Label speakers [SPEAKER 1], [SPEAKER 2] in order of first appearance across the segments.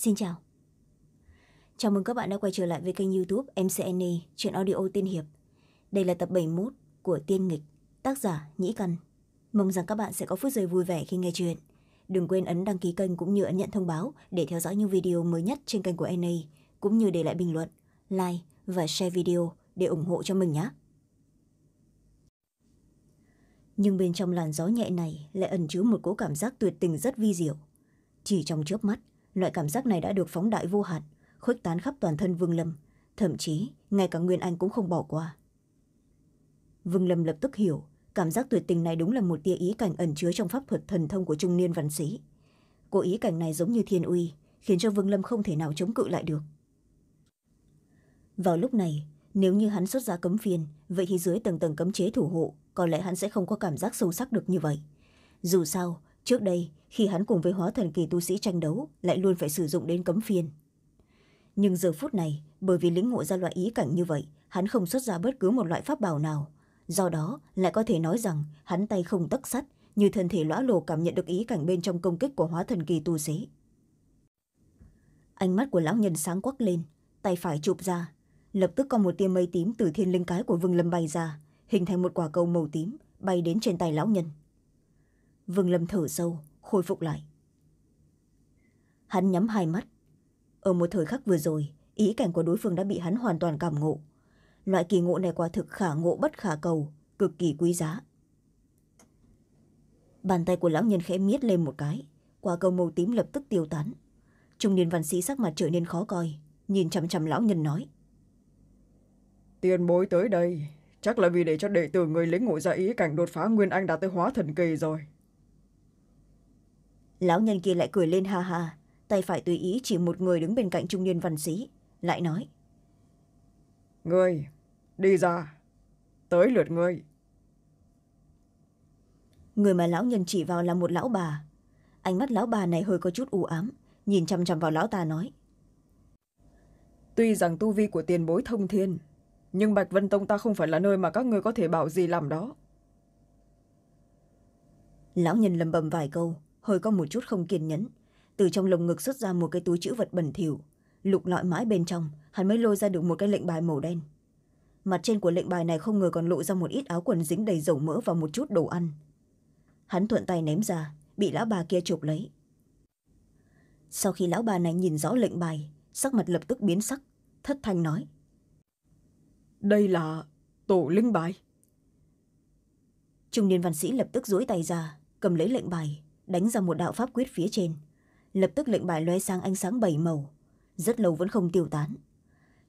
[SPEAKER 1] xin chào chào mừng các bạn đã quay trở lại với kênh youtube mcn e, chuyện audio tiên hiệp đây là tập bảy 71 của tiên nghịch tác giả nhĩ căn mong rằng các bạn sẽ có phút giây vui vẻ khi nghe chuyện đừng quên ấn đăng ký kênh cũng như ấn nhận thông báo để theo dõi những video mới nhất trên kênh của na cũng như để lại bình luận like và share video để ủng hộ cho mình nhé nhưng bên trong làn gió nhẹ này lại ẩn chứa một cỗ cảm giác tuyệt tình rất vi diệu chỉ trong chớp mắt loại cảm giác này đã được phóng đại vô hạn khuếch tán khắp toàn thân vương lâm thậm chí ngay cả nguyên anh cũng không bỏ qua vương lâm lập tức hiểu cảm giác tuyệt tình này đúng là một tia ý cảnh ẩn chứa trong pháp thuật thần thông của trung niên văn sĩ cô ý cảnh này giống như thiên uy khiến cho vương lâm không thể nào chống cự lại được vào lúc này nếu như hắn xuất ra cấm phiền, vậy thì dưới tầng tầng cấm chế thủ hộ có lẽ hắn sẽ không có cảm giác sâu sắc được như vậy dù sao trước đây khi hắn cùng với hóa thần kỳ tu sĩ tranh đấu lại luôn phải sử dụng đến cấm phiên nhưng giờ phút này bởi vì lĩnh ngộ ra loại ý cảnh như vậy hắn không xuất ra bất cứ một loại pháp bảo nào do đó lại có thể nói rằng hắn tay không tấc sắt như thân thể lõa lồ cảm nhận được ý cảnh bên trong công kích của hóa thần kỳ tu sĩ ánh mắt của lão nhân sáng quắc lên tay phải chụp ra lập tức có một tia mây tím từ thiên linh cái của vương lâm bay ra hình thành một quả cầu màu tím bay đến trên tay lão nhân vương lâm thở sâu khôi phục lại hắn nhắm hai mắt ở một thời khắc vừa rồi ý cảnh của đối phương đã bị hắn hoàn toàn cảm ngộ loại kỳ ngộ này quả thực khả ngộ bất khả cầu cực kỳ quý giá bàn tay của lão nhân khẽ miết lên một cái quả cầu màu tím lập tức tiêu tán trung niên văn sĩ sắc mặt trở nên khó coi nhìn chằm
[SPEAKER 2] chằm lão nhân nói tiền bối tới đây chắc là vì để cho đệ tử người lính ngộ ra ý cảnh đột phá nguyên anh đã tới hóa thần kỳ rồi lão nhân kia lại cười lên ha ha tay phải tùy ý chỉ một người đứng bên cạnh trung niên văn sĩ lại nói người đi ra tới lượt ngươi người mà lão nhân chỉ vào là một lão bà ánh mắt lão bà này hơi có chút u ám nhìn chăm chăm vào lão ta nói tuy rằng tu vi của tiền bối thông thiên nhưng bạch vân tông ta không phải là nơi mà các ngươi có thể bảo gì làm đó lão nhân lầm bầm vài câu hơi có một
[SPEAKER 1] chút không kiên nhẫn từ trong lồng ngực xuất ra một cái túi chữ vật bẩn thỉu lục lọi mãi bên trong hắn mới lôi ra được một cái lệnh bài màu đen mặt trên của lệnh bài này không ngờ còn lộ ra một ít áo quần dính đầy dầu mỡ và một chút đồ ăn hắn thuận tay ném ra bị lão bà kia chụp lấy sau khi lão bà này nhìn rõ lệnh bài sắc mặt lập tức biến sắc thất thanh nói đây là tổ linh bài trung niên văn sĩ lập tức dối tay ra cầm lấy lệnh bài đánh ra một đạo pháp quyết phía trên lập tức lệnh bài lóe sang ánh sáng bảy màu rất lâu vẫn không tiêu tán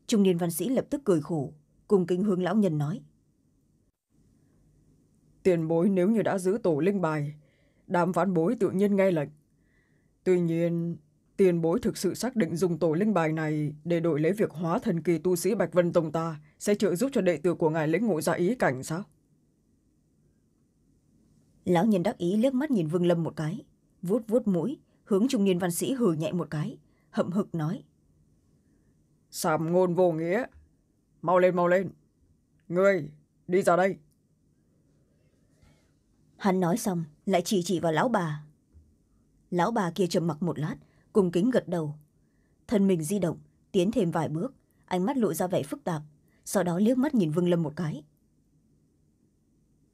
[SPEAKER 2] trung niên văn sĩ lập tức cười khổ cùng kính hướng lão nhân nói tiền bối nếu như đã giữ tổ linh bài đám phán bối tự nhiên nghe lệnh tuy nhiên tiền bối thực sự xác định dùng tổ linh bài này để đổi lấy việc hóa thần kỳ tu sĩ bạch vân tông ta sẽ trợ giúp cho đệ tử của ngài lĩnh ngộ ra ý cảnh sao lão nhân đắc ý liếc mắt nhìn vương lâm một cái vuốt vuốt mũi hướng trung niên văn sĩ hừ nhẹ một cái hậm hực nói sàm ngôn vô nghĩa mau lên mau lên người đi ra đây hắn nói xong lại chỉ chỉ vào lão bà
[SPEAKER 1] lão bà kia trầm mặc một lát cùng kính gật đầu thân mình di động tiến thêm vài bước
[SPEAKER 2] ánh mắt lộ ra vẻ phức tạp sau đó liếc mắt nhìn vương lâm một cái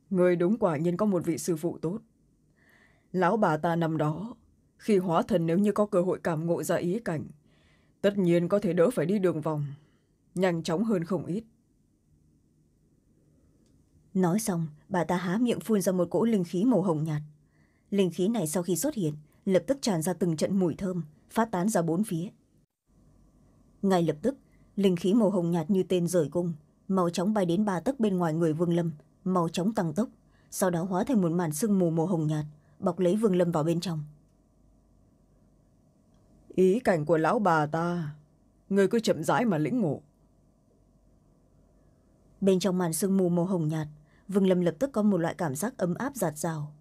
[SPEAKER 2] người đúng quả nhiên có một vị sư phụ tốt lão bà ta năm đó khi hóa thần nếu như có cơ hội cảm ngộ ra ý cảnh tất nhiên có thể đỡ phải đi đường vòng nhanh chóng hơn không ít
[SPEAKER 1] nói xong bà ta há miệng phun ra một cỗ linh khí màu hồng nhạt linh khí này sau khi xuất hiện lập tức tràn ra từng trận mùi thơm phát tán ra bốn phía ngay lập tức linh khí màu hồng nhạt như tên rời cung màu chóng bay đến ba tấc bên ngoài người vương lâm màu chóng tăng tốc sau đó hóa thành một màn sương mù màu hồng nhạt bọc lấy vương lâm vào bên trong
[SPEAKER 2] ý cảnh của lão bà ta người cứ chậm rãi mà lĩnh ngộ bên trong màn sương mù màu hồng nhạt vương
[SPEAKER 1] lâm lập tức có một loại cảm giác ấm áp giạt rào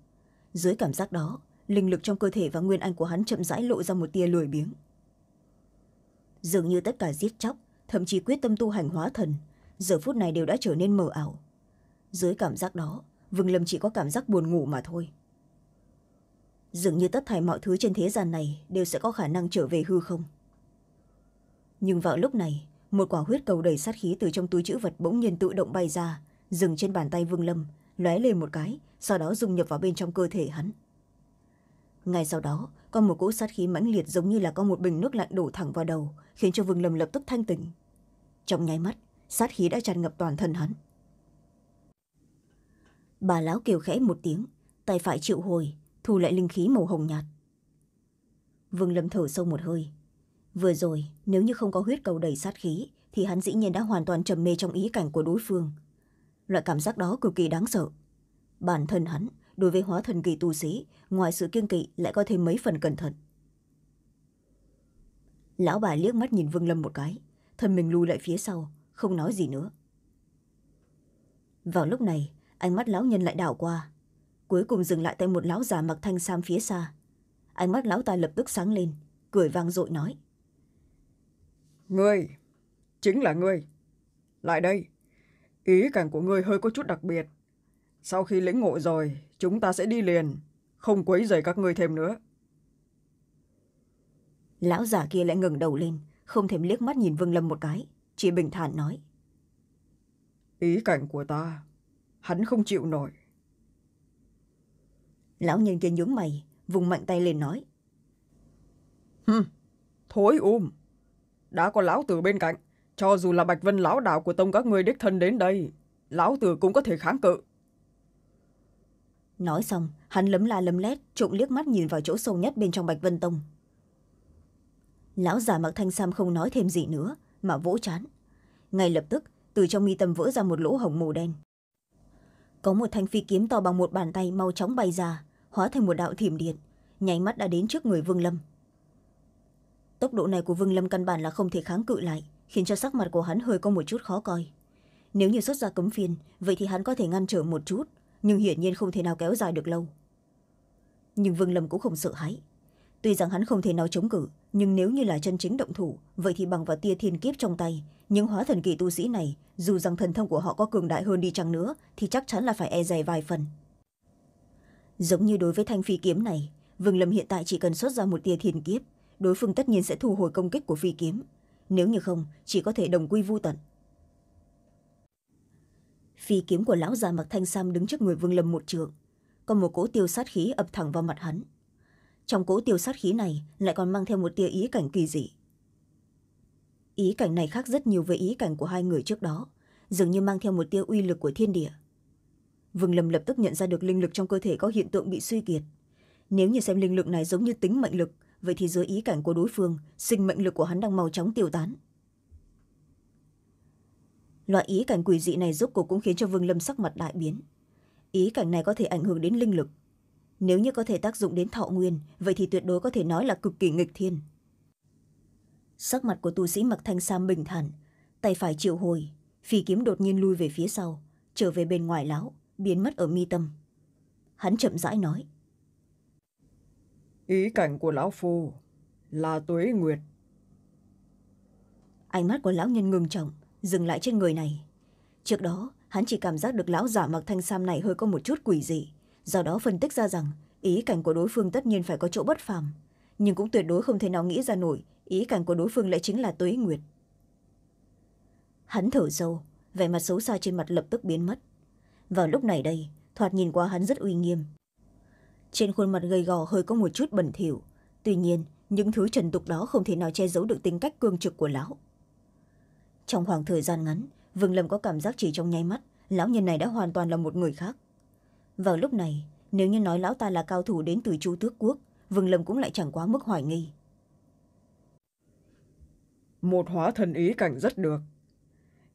[SPEAKER 1] dưới cảm giác đó linh lực trong cơ thể và nguyên anh của hắn chậm rãi lộ ra một tia lười biếng dường như tất cả giết chóc thậm chí quyết tâm tu hành hóa thần giờ phút này đều đã trở nên mờ ảo dưới cảm giác đó vương lâm chỉ có cảm giác buồn ngủ mà thôi dường như tất thảy mọi thứ trên thế gian này đều sẽ có khả năng trở về hư không nhưng vào lúc này một quả huyết cầu đầy sát khí từ trong túi chữ vật bỗng nhiên tự động bay ra dừng trên bàn tay vương lâm lóe lên một cái sau đó dung nhập vào bên trong cơ thể hắn ngay sau đó có một cỗ sát khí mãnh liệt giống như là có một bình nước lạnh đổ thẳng vào đầu khiến cho vương lâm lập tức thanh tỉnh trong nháy mắt sát khí đã tràn ngập toàn thân hắn bà lão kêu khẽ một tiếng tay phải chịu hồi thu lại linh khí màu hồng nhạt vương lâm thở sâu một hơi vừa rồi nếu như không có huyết cầu đầy sát khí thì hắn dĩ nhiên đã hoàn toàn trầm mê trong ý cảnh của đối phương loại cảm giác đó cực kỳ đáng sợ bản thân hắn đối với hóa thần kỳ tu sĩ ngoài sự kiên kỵ lại có thêm mấy phần cẩn thận lão bà liếc mắt nhìn vương lâm một cái thân mình lùi lại phía sau không nói gì nữa vào lúc này ánh mắt lão nhân lại đảo qua cuối cùng dừng lại tại một lão già mặc thanh sam phía xa ánh
[SPEAKER 2] mắt lão ta lập tức sáng lên cười vang dội nói ngươi chính là ngươi lại đây ý cảnh của ngươi hơi có chút đặc biệt sau khi lĩnh ngộ rồi chúng ta sẽ đi liền không quấy dày các ngươi thêm nữa lão già kia lại ngừng đầu lên không thèm liếc mắt nhìn vương lâm một cái chỉ bình thản nói ý cảnh của ta hắn không chịu nổi lão nhân kia nhướng mày vùng mạnh tay lên nói hừm thối ôm um. đã có lão tử bên cạnh cho dù là bạch vân lão đạo của tông các ngươi đích thân đến đây lão tử cũng có thể kháng cự
[SPEAKER 1] nói xong hắn lấm la lấm lét trộm liếc mắt nhìn vào chỗ sâu nhất bên trong bạch vân tông lão già mặc thanh sam không nói thêm gì nữa mà vỗ chán ngay lập tức từ trong mi tâm vỡ ra một lỗ hổng màu đen có một thanh phi kiếm to bằng một bàn tay mau chóng bay ra hóa thành một đạo thiểm điện nháy mắt đã đến trước người vương lâm tốc độ này của vương lâm căn bản là không thể kháng cự lại khiến cho sắc mặt của hắn hơi có một chút khó coi nếu như xuất ra cấm phiên vậy thì hắn có thể ngăn trở một chút nhưng hiển nhiên không thể nào kéo dài được lâu nhưng vương lâm cũng không sợ hãi tuy rằng hắn không thể nào chống cự nhưng nếu như là chân chính động thủ vậy thì bằng vào tia thiên kiếp trong tay những hóa thần kỳ tu sĩ này dù rằng thần thông của họ có cường đại hơn đi chăng nữa thì chắc chắn là phải e dè vài phần giống như đối với thanh phi kiếm này vương lâm hiện tại chỉ cần xuất ra một tia thiên kiếp đối phương tất nhiên sẽ thu hồi công kích của phi kiếm nếu như không chỉ có thể đồng quy vô tận phi kiếm của lão già mặc thanh sam đứng trước người vương lâm một trượng còn một cỗ tiêu sát khí ập thẳng vào mặt hắn trong cỗ tiêu sát khí này lại còn mang theo một tia ý cảnh kỳ dị ý cảnh này khác rất nhiều với ý cảnh của hai người trước đó dường như mang theo một tia uy lực của thiên địa vương lâm lập tức nhận ra được linh lực trong cơ thể có hiện tượng bị suy kiệt nếu như xem linh lực này giống như tính mệnh lực vậy thì dưới ý cảnh của đối phương sinh mệnh lực của hắn đang mau chóng tiêu tán loại ý cảnh quỷ dị này giúp cuộc cũng khiến cho vương lâm sắc mặt đại biến ý cảnh này có thể ảnh hưởng đến linh lực nếu như có thể tác dụng đến thọ nguyên vậy thì tuyệt đối có thể nói là cực kỳ nghịch thiên sắc mặt của tu sĩ mặc thanh sam bình thản tay phải triệu hồi phi kiếm đột nhiên lui về phía sau trở về bên ngoài lão
[SPEAKER 2] biến mất ở mi tâm hắn chậm rãi nói ý cảnh của lão phu là tuế nguyệt ánh mắt của lão
[SPEAKER 1] nhân ngừng trọng dừng lại trên người này trước đó hắn chỉ cảm giác được lão giả mặc thanh sam này hơi có một chút quỷ dị do đó phân tích ra rằng ý cảnh của đối phương tất nhiên phải có chỗ bất phàm nhưng cũng tuyệt đối không thể nào nghĩ ra nổi ý cảnh của đối phương lại chính là tuế nguyệt hắn thở sâu vẻ mặt xấu xa trên mặt lập tức biến mất vào lúc này đây thoạt nhìn qua hắn rất uy nghiêm trên khuôn mặt gầy gò hơi có một chút bẩn thỉu tuy nhiên những thứ trần tục đó không thể nào che giấu được tính cách cương trực của lão trong khoảng thời gian ngắn vương lâm có cảm giác chỉ trong nháy mắt lão nhân này đã hoàn toàn là một người khác vào lúc này nếu như nói lão ta là cao thủ đến từ chu tước quốc vương lâm cũng lại
[SPEAKER 2] chẳng quá mức hoài nghi một hóa thần ý cảnh rất được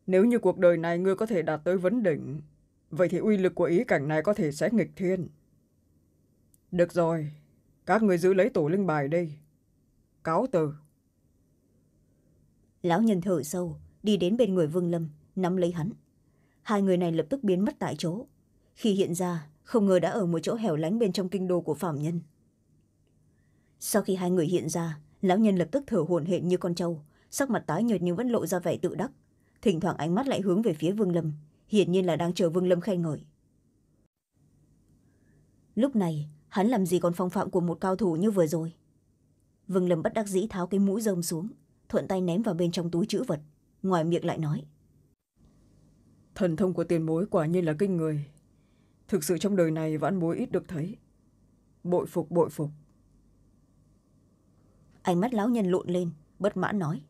[SPEAKER 2] nếu như cuộc đời này ngươi có thể đạt tới vấn đỉnh vậy thì uy lực của ý cảnh này có thể sẽ nghịch thiên được rồi các người giữ lấy tổ linh bài đây cáo từ lão nhân thở sâu
[SPEAKER 1] đi đến bên người vương lâm nắm lấy hắn hai người này lập tức biến mất tại chỗ khi hiện ra không ngờ đã ở một chỗ hẻo lánh bên trong kinh đô của phạm nhân sau khi hai người hiện ra lão nhân lập tức thở hổn hển như con trâu sắc mặt tái nhợt nhưng vẫn lộ ra vẻ tự đắc thỉnh thoảng ánh mắt lại hướng về phía vương lâm hiển nhiên là đang chờ vương lâm khen ngợi lúc này hắn làm gì còn phong phạm của một cao thủ như vừa rồi vương lâm bất đắc dĩ tháo cái mũ rơm xuống thuận tay ném vào bên trong túi chữ vật
[SPEAKER 2] ngoài miệng lại nói thần thông của tiền bối quả nhiên là kinh người thực sự trong đời này vãn bối ít được thấy bội phục bội phục ánh mắt lão nhân lộn lên bất mãn nói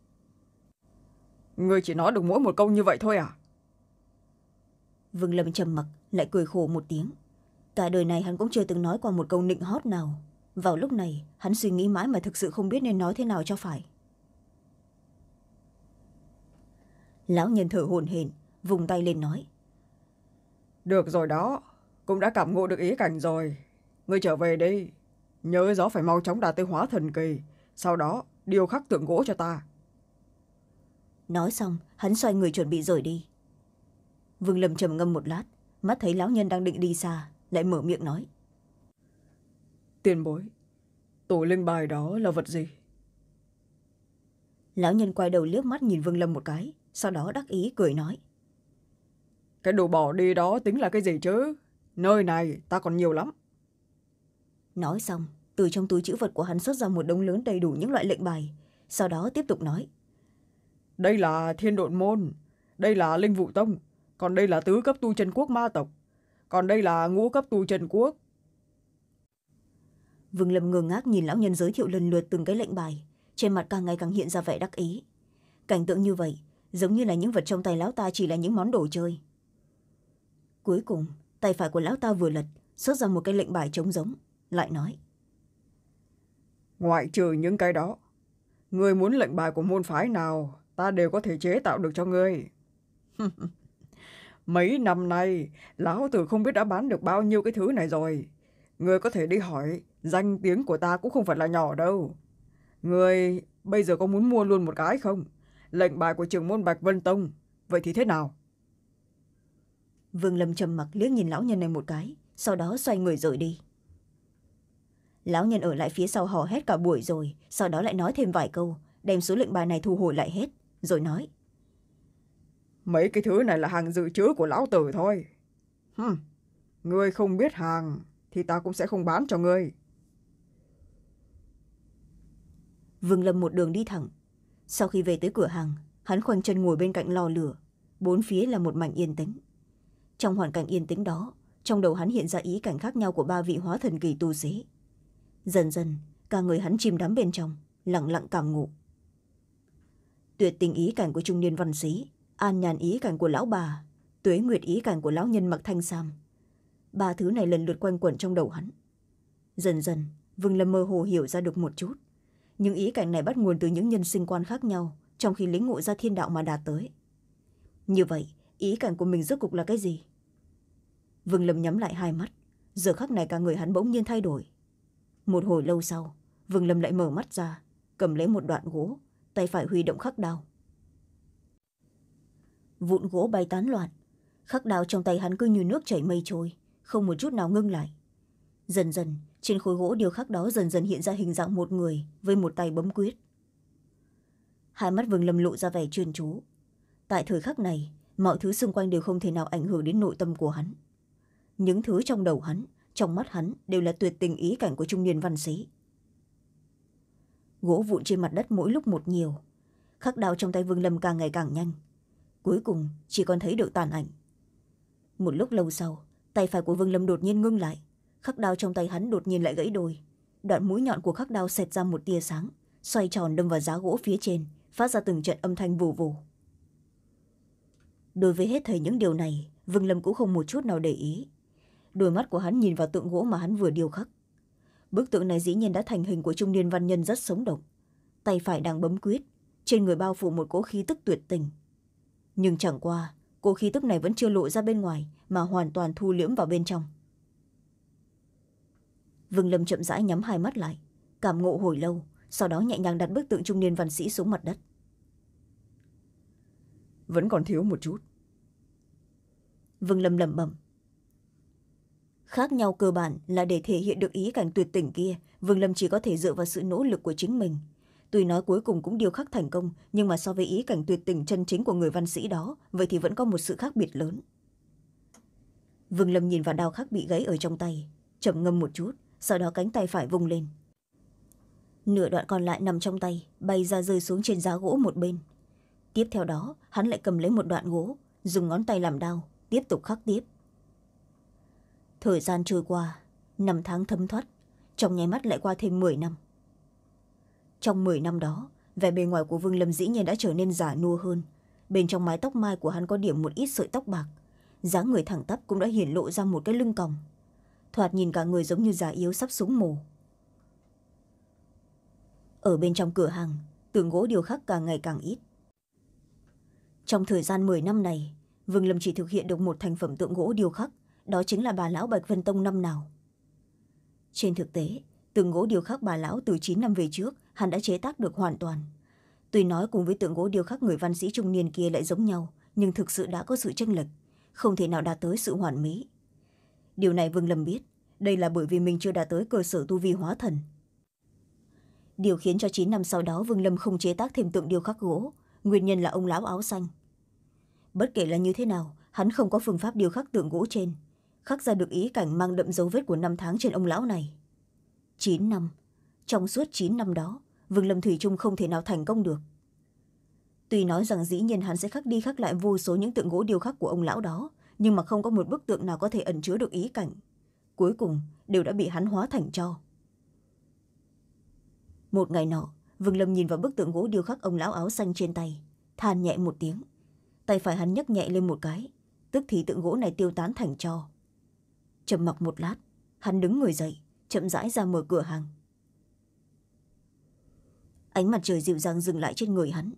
[SPEAKER 2] Ngươi chỉ nói được mỗi một câu như vậy thôi à?
[SPEAKER 1] Vương Lâm trầm mặc lại cười khổ một tiếng. Cả đời này hắn cũng chưa từng nói qua một câu nịnh hót nào. Vào lúc này, hắn suy nghĩ mãi mà thực sự không biết nên nói thế nào cho phải.
[SPEAKER 2] Lão nhân thở hồn hển, vùng tay lên nói. Được rồi đó, cũng đã cảm ngộ được ý cảnh rồi. Ngươi trở về đi. Nhớ gió phải mau chóng đạt tới hóa thần kỳ. Sau đó, điều khắc tượng gỗ cho ta nói xong hắn xoay người chuẩn bị rời đi vương lâm trầm ngâm một lát mắt thấy lão nhân đang
[SPEAKER 1] định đi xa lại mở miệng nói tiền bối tổ linh
[SPEAKER 2] bài đó là vật gì lão nhân quay đầu liếc mắt nhìn vương lâm một cái sau đó đắc ý cười nói cái đồ bỏ đi đó tính là cái gì chứ nơi này ta còn nhiều lắm nói xong từ trong túi chữ vật của hắn
[SPEAKER 1] xuất ra một đống lớn đầy đủ những loại lệnh bài sau đó tiếp tục nói
[SPEAKER 2] đây là thiên độn môn, đây là linh vụ tông, còn đây là tứ cấp tu chân quốc ma tộc, còn đây là ngũ cấp tu chân quốc. Vương Lâm ngơ ngác nhìn lão nhân
[SPEAKER 1] giới thiệu lần lượt từng cái lệnh bài, trên mặt càng ngày càng hiện ra vẻ đắc ý. Cảnh tượng như vậy, giống như là những vật trong tay lão ta chỉ là những món đồ chơi. Cuối cùng, tay phải
[SPEAKER 2] của lão ta vừa lật, xuất ra một cái lệnh bài trống giống, lại nói. Ngoại trừ những cái đó, người muốn lệnh bài của môn phái nào ta đều có thể chế tạo được cho ngươi mấy năm nay lão tử không biết đã bán được bao nhiêu cái thứ này rồi ngươi có thể đi hỏi danh tiếng của ta cũng không phải là nhỏ đâu ngươi bây giờ có muốn mua luôn một cái không lệnh bài của trường môn bạch vân tông vậy thì thế nào vương lâm trầm mặc liếc nhìn lão nhân
[SPEAKER 1] này một cái sau đó xoay người rời đi lão nhân ở lại phía sau hò hét cả buổi rồi sau đó lại nói thêm vài câu đem số lệnh bài này thu hồi lại hết rồi nói
[SPEAKER 2] mấy cái thứ này là hàng dự trữ của lão tử thôi hừm ngươi không biết hàng thì ta cũng sẽ không bán cho ngươi
[SPEAKER 1] vương lâm một đường đi thẳng sau khi về tới cửa hàng hắn khoanh chân ngồi bên cạnh lò lửa bốn phía là một mảnh yên tĩnh trong hoàn cảnh yên tĩnh đó trong đầu hắn hiện ra ý cảnh khác nhau của ba vị hóa thần kỳ tu sĩ dần dần cả người hắn chìm đắm bên trong lặng lặng cảm ngụ tuyệt tình ý cảnh của trung niên văn sĩ an nhàn ý cảnh của lão bà tuế nguyệt ý cảnh của lão nhân mặc thanh sam ba thứ này lần lượt quanh quẩn trong đầu hắn dần dần vương lâm mơ hồ hiểu ra được một chút những ý cảnh này bắt nguồn từ những nhân sinh quan khác nhau trong khi lính ngộ ra thiên đạo mà đạt tới như vậy ý cảnh của mình rốt cục là cái gì vương lâm nhắm lại hai mắt giờ khắc này cả người hắn bỗng nhiên thay đổi một hồi lâu sau vương lâm lại mở mắt ra cầm lấy một đoạn gỗ tay phải huy động khắc đào vụn gỗ bay tán loạn khắc đào trong tay hắn cứ như nước chảy mây trôi không một chút nào ngưng lại dần dần trên khối gỗ điều khắc đó dần dần hiện ra hình dạng một người với một tay bấm quyết hai mắt vừng lầm lộ ra vẻ chuyên chú tại thời khắc này mọi thứ xung quanh đều không thể nào ảnh hưởng đến nội tâm của hắn những thứ trong đầu hắn trong mắt hắn đều là tuyệt tình ý cảnh của trung niên văn sĩ gỗ vụn trên mặt đất mỗi lúc một nhiều khắc đào trong tay vương lâm càng ngày càng nhanh cuối cùng chỉ còn thấy được tàn ảnh một lúc lâu sau tay phải của vương lâm đột nhiên ngưng lại khắc đào trong tay hắn đột nhiên lại gãy đôi đoạn mũi nhọn của khắc đào xẹt ra một tia sáng xoay tròn đâm vào giá gỗ phía trên phát ra từng trận âm thanh vù vù đối với hết thầy những điều này vương lâm cũng không một chút nào để ý đôi mắt của hắn nhìn vào tượng gỗ mà hắn vừa điều khắc bức tượng này dĩ nhiên đã thành hình của trung niên văn nhân rất sống động tay phải đang bấm quyết trên người bao phủ một cỗ khí tức tuyệt tình nhưng chẳng qua cỗ khí tức này vẫn chưa lộ ra bên ngoài mà hoàn toàn thu liễm vào bên trong vương lâm chậm rãi nhắm hai mắt lại cảm ngộ hồi lâu sau đó nhẹ nhàng đặt bức tượng trung niên văn sĩ xuống mặt đất vẫn còn thiếu một chút vương lâm lẩm bẩm khác nhau cơ bản là để thể hiện được ý cảnh tuyệt tỉnh kia vương lâm chỉ có thể dựa vào sự nỗ lực của chính mình tuy nói cuối cùng cũng điều khắc thành công nhưng mà so với ý cảnh tuyệt tình chân chính của người văn sĩ đó vậy thì vẫn có một sự khác biệt lớn vương lâm nhìn vào đao khắc bị gãy ở trong tay chậm ngâm một chút sau đó cánh tay phải vung lên nửa đoạn còn lại nằm trong tay bay ra rơi xuống trên giá gỗ một bên tiếp theo đó hắn lại cầm lấy một đoạn gỗ dùng ngón tay làm đao tiếp tục khắc tiếp thời gian trôi qua năm tháng thấm thoát trong nháy mắt lại qua thêm m năm trong m năm đó vẻ bề ngoài của vương lâm dĩ nhiên đã trở nên giả nua hơn bên trong mái tóc mai của hắn có điểm một ít sợi tóc bạc dáng người thẳng tắp cũng đã hiển lộ ra một cái lưng còng thoạt nhìn cả người giống như già yếu sắp súng mù ở bên trong cửa hàng tường gỗ điều khắc càng ngày càng ít trong thời gian m năm này vương lâm chỉ thực hiện được một thành phẩm tượng gỗ điêu khắc đó chính là bà lão bạch vân tông năm nào trên thực tế tượng gỗ điêu khắc bà lão từ chín năm về trước hắn đã chế tác được hoàn toàn tuy nói cùng với tượng gỗ điêu khắc người văn sĩ trung niên kia lại giống nhau nhưng thực sự đã có sự tranh lệch không thể nào đạt tới sự hoàn mỹ điều này vương lâm biết đây là bởi vì mình chưa đạt tới cơ sở tu vi hóa thần điều khiến cho chín năm sau đó vương lâm không chế tác thêm tượng điêu khắc gỗ nguyên nhân là ông lão áo xanh bất kể là như thế nào hắn không có phương pháp điêu khắc tượng gỗ trên khắc ra được ý cảnh mang đậm dấu vết của năm tháng trên ông lão này chín năm trong suốt chín năm đó vương lâm thủy trung không thể nào thành công được tuy nói rằng dĩ nhiên hắn sẽ khắc đi khắc lại vô số những tượng gỗ điêu khắc của ông lão đó nhưng mà không có một bức tượng nào có thể ẩn chứa được ý cảnh cuối cùng đều đã bị hắn hóa thành cho một ngày nọ vương lâm nhìn vào bức tượng gỗ điêu khắc ông lão áo xanh trên tay than nhẹ một tiếng tay phải hắn nhấc nhẹ lên một cái tức thì tượng gỗ này tiêu tán thành cho chậm mặc một lát hắn đứng người dậy chậm rãi ra mở cửa hàng ánh mặt trời dịu dàng dừng lại trên người hắn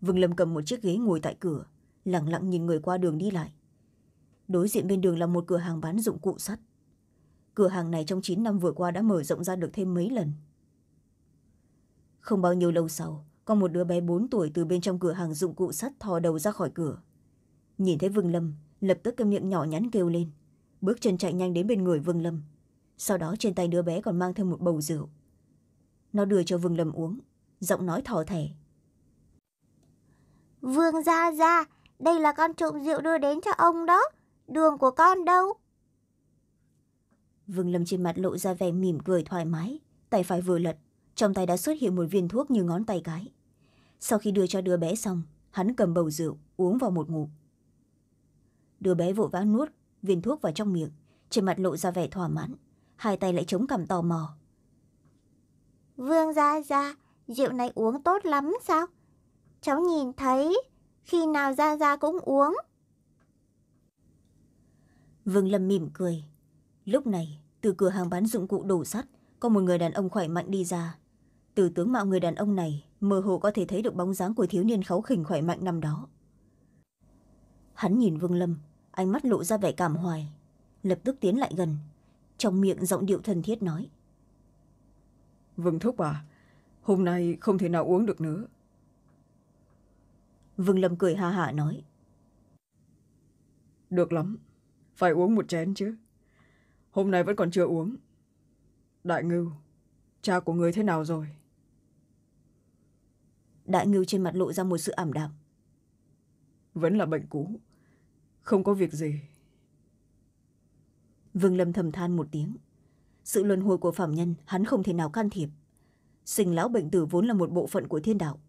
[SPEAKER 1] vương lâm cầm một chiếc ghế ngồi tại cửa lẳng lặng nhìn người qua đường đi lại đối diện bên đường là một cửa hàng bán dụng cụ sắt cửa hàng này trong chín năm vừa qua đã mở rộng ra được thêm mấy lần không bao nhiêu lâu sau có một đứa bé bốn tuổi từ bên trong cửa hàng dụng cụ sắt thò đầu ra khỏi cửa nhìn thấy vương lâm lập tức cái miệng nhỏ nhắn kêu lên bước chân chạy nhanh đến bên người vương lâm sau đó trên tay đứa bé còn mang thêm một bầu rượu nó đưa cho vương lâm uống giọng nói thò thẻ vương ra ra đây là con trộm rượu đưa đến cho ông đó đường của con đâu vương lâm trên mặt lộ ra vẻ mỉm cười thoải mái tay phải vừa lật trong tay đã xuất hiện một viên thuốc như ngón tay cái sau khi đưa cho đứa bé xong hắn cầm bầu rượu uống vào một ngụm đứa bé vội vã nuốt viên thuốc vào trong miệng trên mặt lộ ra vẻ thỏa mãn hai tay lại chống cằm tò mò vương gia gia rượu này uống tốt lắm sao cháu nhìn thấy khi nào gia gia cũng uống vương lâm mỉm cười lúc này từ cửa hàng bán dụng cụ đổ sắt có một người đàn ông khỏe mạnh đi ra từ tướng mạo người đàn ông này mơ hồ có thể thấy được bóng dáng của thiếu niên kháu khỉnh khỏe mạnh năm đó hắn nhìn vương lâm ánh mắt lộ ra vẻ cảm hoài lập tức tiến lại gần trong miệng giọng điệu thân thiết nói vương thúc à
[SPEAKER 2] hôm nay không thể nào uống được nữa vương lâm cười ha hả nói được lắm phải uống một chén chứ hôm nay vẫn còn chưa uống đại ngưu cha của người thế nào rồi đại ngưu trên mặt lộ ra một sự ảm đạm vẫn là bệnh cũ không có việc gì
[SPEAKER 1] vương lâm thầm than một tiếng sự luân hồi của phạm nhân hắn không thể nào can thiệp sinh lão bệnh tử vốn là một bộ phận của thiên đạo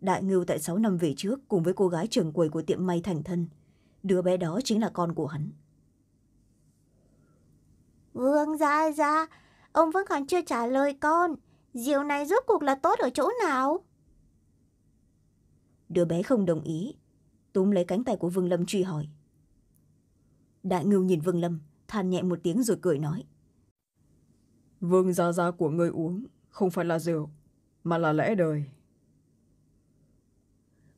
[SPEAKER 1] đại ngưu tại sáu năm về trước cùng với cô gái trường quầy của tiệm may thành thân đứa bé đó chính là con của hắn vương gia gia ông vẫn còn chưa trả lời con diều này rốt cuộc là tốt ở chỗ nào đứa bé không đồng ý túm lấy cánh tay của vương lâm truy hỏi đại ngưu nhìn vương lâm
[SPEAKER 2] than nhẹ một tiếng rồi cười nói vương gia gia của người uống không phải là rượu mà là lẽ đời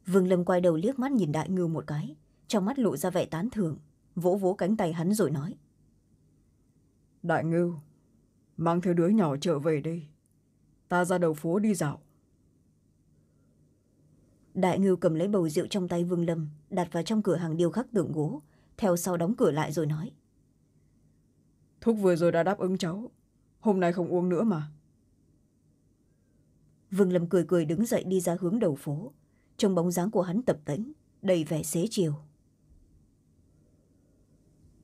[SPEAKER 2] vương lâm quay đầu liếc
[SPEAKER 1] mắt nhìn đại ngưu một cái trong mắt lộ ra vẻ tán thưởng vỗ vỗ cánh tay hắn rồi nói
[SPEAKER 2] đại ngưu mang theo đứa nhỏ trở về đây ta ra đầu phố đi dạo đại ngưu cầm lấy bầu rượu trong
[SPEAKER 1] tay vương lâm đặt vào trong cửa hàng điêu khắc tượng gỗ theo sau đóng cửa lại rồi nói thuốc vừa rồi đã đáp ứng cháu hôm nay không uống nữa mà vương lâm cười cười đứng dậy đi ra hướng đầu phố trong bóng dáng của hắn tập tễnh đầy vẻ xế chiều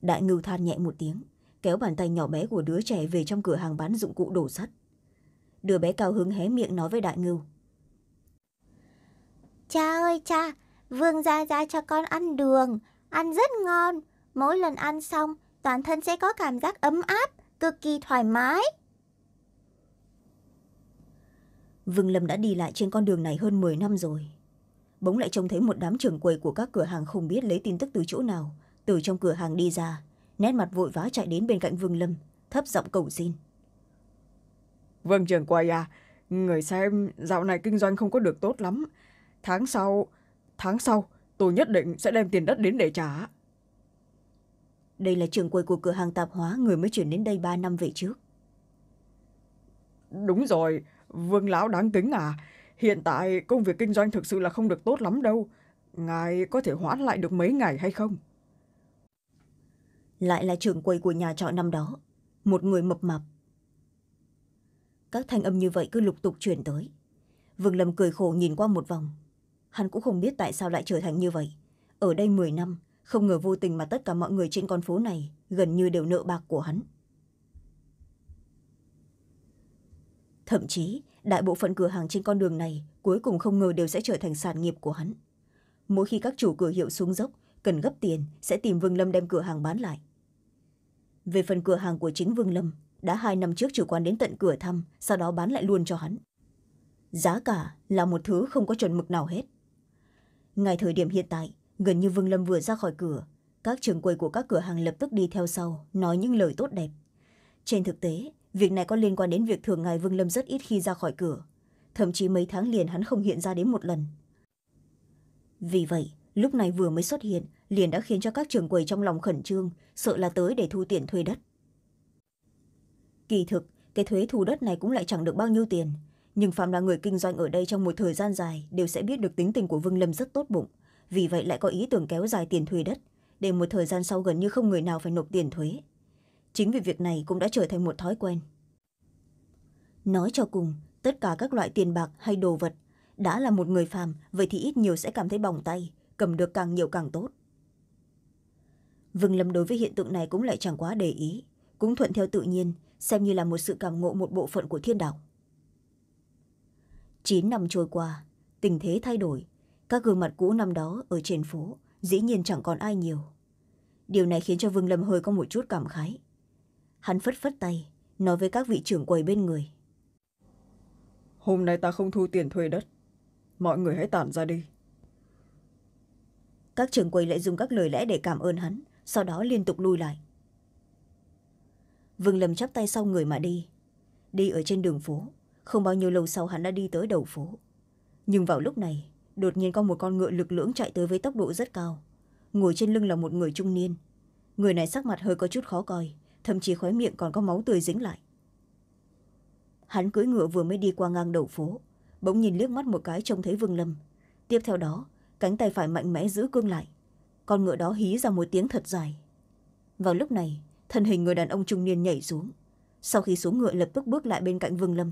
[SPEAKER 1] đại ngưu than nhẹ một tiếng kéo bàn tay nhỏ bé của đứa trẻ về trong cửa hàng bán dụng cụ đổ sắt đứa bé cao hứng hé miệng nói với đại ngưu cha ơi cha vương ra ra cho con ăn đường Ăn rất ngon, mỗi lần ăn xong, toàn thân sẽ có cảm giác ấm áp, cực kỳ thoải mái. Vương Lâm đã đi lại trên con đường này hơn 10 năm rồi. Bỗng lại trông thấy một đám trưởng quầy của các cửa hàng không biết lấy tin tức từ chỗ nào, từ trong cửa hàng đi ra, nét mặt vội vã
[SPEAKER 2] chạy đến bên cạnh Vương Lâm, thấp giọng cầu xin. Vâng trưởng quầy à, người xem dạo này kinh doanh không có được tốt lắm. Tháng sau, tháng sau, tôi nhất định sẽ đem tiền đất đến để trả đây là trường quầy của cửa hàng tạp hóa người mới chuyển đến đây ba năm về trước đúng rồi vương lão đáng tính à hiện tại công việc kinh doanh thực sự là không được tốt lắm đâu ngài có thể hoãn lại được mấy ngày hay không
[SPEAKER 1] lại là trưởng quầy của nhà trọ năm đó một người mập mập các thanh âm như vậy cứ lục tục chuyển tới vương lâm cười khổ nhìn qua một vòng hắn cũng không biết tại sao lại trở thành như vậy ở đây m năm không ngờ vô tình mà tất cả mọi người trên con phố này gần như đều nợ bạc của hắn thậm chí đại bộ phận cửa hàng trên con đường này cuối cùng không ngờ đều sẽ trở thành sản nghiệp của hắn mỗi khi các chủ cửa hiệu xuống dốc cần gấp tiền sẽ tìm vương lâm đem cửa hàng bán lại về phần cửa hàng của chính vương lâm đã hai năm trước chủ quán đến tận cửa thăm sau đó bán lại luôn cho hắn giá cả là một thứ không có chuẩn mực nào hết ngay thời điểm hiện tại gần như vương lâm vừa ra khỏi cửa các trường quầy của các cửa hàng lập tức đi theo sau nói những lời tốt đẹp trên thực tế việc này có liên quan đến việc thường ngày vương lâm rất ít khi ra khỏi cửa thậm chí mấy tháng liền hắn không hiện ra đến một lần vì vậy lúc này vừa mới xuất hiện liền đã khiến cho các trường quầy trong lòng khẩn trương sợ là tới để thu tiền thuê đất kỳ thực cái thuế thu đất này cũng lại chẳng được bao nhiêu tiền nhưng phạm là người kinh doanh ở đây trong một thời gian dài đều sẽ biết được tính tình của vương lâm rất tốt bụng vì vậy lại có ý tưởng kéo dài tiền thuê đất để một thời gian sau gần như không người nào phải nộp tiền thuế chính vì việc này cũng đã trở thành một thói quen nói cho cùng tất cả các loại tiền bạc hay đồ vật đã là một người phàm vậy thì ít nhiều sẽ cảm thấy bỏng tay cầm được càng nhiều càng tốt vương lâm đối với hiện tượng này cũng lại chẳng quá để ý cũng thuận theo tự nhiên xem như là một sự cảm ngộ một bộ phận của thiên đạo chín năm trôi qua tình thế thay đổi các gương mặt cũ năm đó ở trên phố dĩ nhiên chẳng còn ai nhiều điều này khiến cho vương lâm hơi có một chút cảm khái
[SPEAKER 2] hắn phất phất tay nói với các vị trưởng quầy bên người hôm nay ta không thu tiền thuê đất mọi người hãy tản ra đi
[SPEAKER 1] các trưởng quầy lại dùng các lời lẽ để cảm ơn hắn sau đó liên tục lui lại vương lâm chắp tay sau người mà đi đi ở trên đường phố không bao nhiêu lâu sau hắn đã đi tới đầu phố nhưng vào lúc này đột nhiên có một con ngựa lực lưỡng chạy tới với tốc độ rất cao ngồi trên lưng là một người trung niên người này sắc mặt hơi có chút khó coi thậm chí khóe miệng còn có máu tươi dính lại hắn cưỡi ngựa vừa mới đi qua ngang đầu phố bỗng nhìn liếc mắt một cái trông thấy vương lâm tiếp theo đó cánh tay phải mạnh mẽ giữ cương lại con ngựa đó hí ra một tiếng thật dài vào lúc này thân hình người đàn ông trung niên nhảy xuống sau khi xuống ngựa lập tức bước lại bên cạnh vương lâm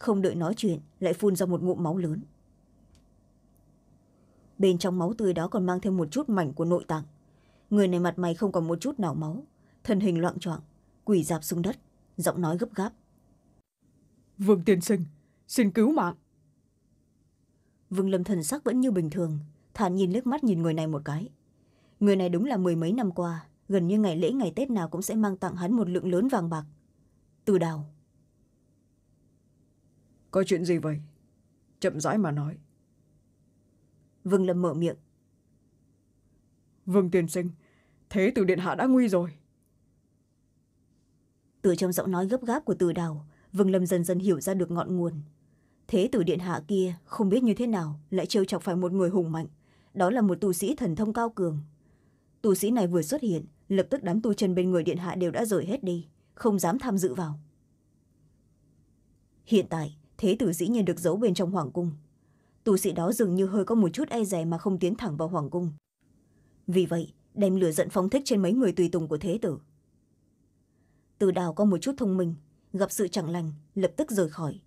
[SPEAKER 1] không đợi nói chuyện lại phun ra một ngụm máu lớn bên trong máu tươi đó còn mang thêm một chút mảnh của nội tạng người này mặt mày không còn một chút nào máu thân hình loạn choạng quỳ dạp xuống đất giọng nói gấp gáp vương tiên sinh xin cứu mạng vương lâm thần sắc vẫn như bình thường thản nhiên liếc mắt nhìn người này một cái người này đúng là mười mấy năm qua gần như ngày lễ ngày tết nào cũng sẽ mang tặng hắn một lượng lớn vàng bạc từ đào
[SPEAKER 2] có chuyện gì vậy? Chậm rãi mà nói. Vương Lâm mở miệng. Vương tiền Sinh, thế từ điện hạ đã nguy rồi.
[SPEAKER 1] Từ trong giọng nói gấp gáp của từ đào, Vương Lâm dần dần hiểu ra được ngọn nguồn. Thế từ điện hạ kia không biết như thế nào lại trêu chọc phải một người hùng mạnh. Đó là một tu sĩ thần thông cao cường. Tu sĩ này vừa xuất hiện, lập tức đám tu chân bên người điện hạ đều đã rời hết đi, không dám tham dự vào. Hiện tại, thế tử dĩ nhiên được giấu bên trong hoàng cung tù sĩ đó dường như hơi có một chút e rè mà không tiến thẳng vào hoàng cung vì vậy đem lửa giận phóng thích trên mấy người tùy tùng của thế tử từ đào có một chút thông minh gặp sự chẳng lành lập tức rời khỏi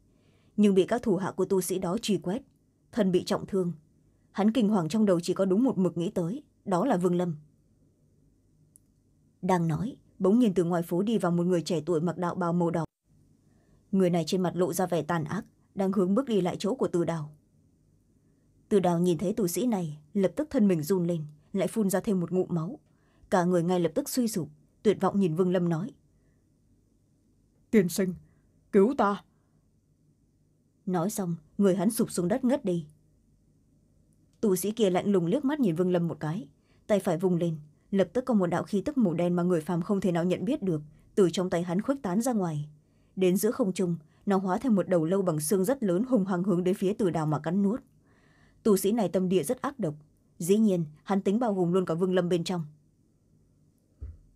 [SPEAKER 1] nhưng bị các thủ hạ của tu sĩ đó truy quét thân bị trọng thương hắn kinh hoàng trong đầu chỉ có đúng một mực nghĩ tới đó là vương lâm đang nói bỗng nhìn từ ngoài phố đi vào một người trẻ tuổi mặc đạo bào màu đỏ người này trên mặt lộ ra vẻ tàn ác đang hướng bước đi lại chỗ của từ đào từ đào nhìn thấy tù sĩ này lập tức thân mình run lên lại phun ra thêm một ngụm máu cả người ngay lập tức suy sụp tuyệt vọng nhìn vương lâm nói tiên sinh cứu ta nói xong người hắn sụp xuống đất ngất đi tù sĩ kia lạnh lùng liếc mắt nhìn vương lâm một cái tay phải vùng lên lập tức có một đạo khí tức mù đen mà người phàm không thể nào nhận biết được từ trong tay hắn khuếch tán ra ngoài đến giữa không trung nó hóa thành một đầu lâu bằng xương rất lớn hùng hăng hướng đến phía từ đào mà cắn nuốt tù sĩ này tâm địa rất ác độc dĩ nhiên hắn tính bao gồm luôn cả vương lâm bên trong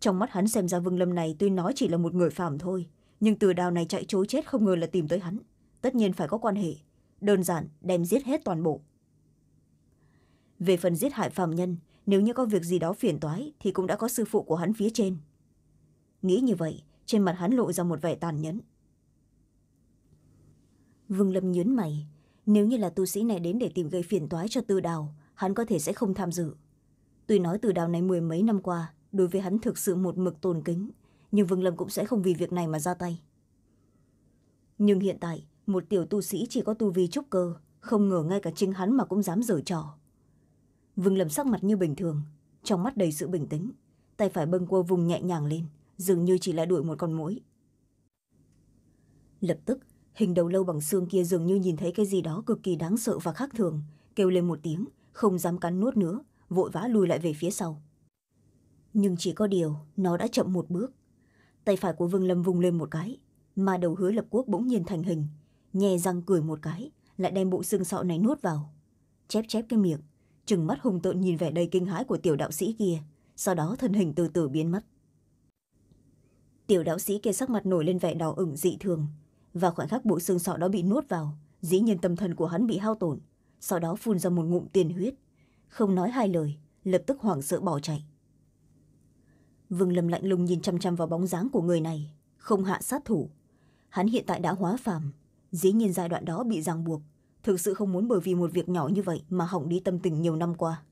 [SPEAKER 1] trong mắt hắn xem ra vương lâm này tuy nói chỉ là một người phạm thôi nhưng từ đào này chạy chối chết không ngờ là tìm tới hắn tất nhiên phải có quan hệ đơn giản đem giết hết toàn bộ về phần giết hại phạm nhân nếu như có việc gì đó phiền toái thì cũng đã có sư phụ của hắn phía trên nghĩ như vậy trên mặt hắn lộ ra một vẻ tàn nhẫn vương lâm nhớn mày nếu như là tu sĩ này đến để tìm gây phiền toái cho tư đào hắn có thể sẽ không tham dự tuy nói tư đào này mười mấy năm qua đối với hắn thực sự một mực tôn kính nhưng vương lâm cũng sẽ không vì việc này mà ra tay nhưng hiện tại một tiểu tu sĩ chỉ có tu vi trúc cơ không ngờ ngay cả chính hắn mà cũng dám giở trò vương lâm sắc mặt như bình thường trong mắt đầy sự bình tĩnh tay phải bâng quơ vùng nhẹ nhàng lên dường như chỉ là đuổi một con mối lập tức hình đầu lâu bằng xương kia dường như nhìn thấy cái gì đó cực kỳ đáng sợ và khác thường kêu lên một tiếng không dám cắn nuốt nữa vội vã lùi lại về phía sau nhưng chỉ có điều nó đã chậm một bước tay phải của vương lâm vung lên một cái mà đầu hứa lập quốc bỗng nhiên thành hình nhè răng cười một cái lại đem bộ xương sọ này nuốt vào chép chép cái miệng trừng mắt hùng tợn nhìn vẻ đầy kinh hãi của tiểu đạo sĩ kia sau đó thân hình từ từ biến mất tiểu đạo sĩ kia sắc mặt nổi lên vẻ đỏ ửng dị thường và khoảnh khắc bộ xương sọ đó bị nuốt vào dĩ nhiên tâm thần của hắn bị hao tổn sau đó phun ra một ngụm tiền huyết không nói hai lời lập tức hoảng sợ bỏ chạy vương lâm lạnh lùng nhìn chăm chăm vào bóng dáng của người này không hạ sát thủ hắn hiện tại đã hóa phàm dĩ nhiên giai đoạn đó bị ràng buộc thực sự không muốn bởi vì một việc nhỏ như vậy mà hỏng đi tâm tình nhiều năm qua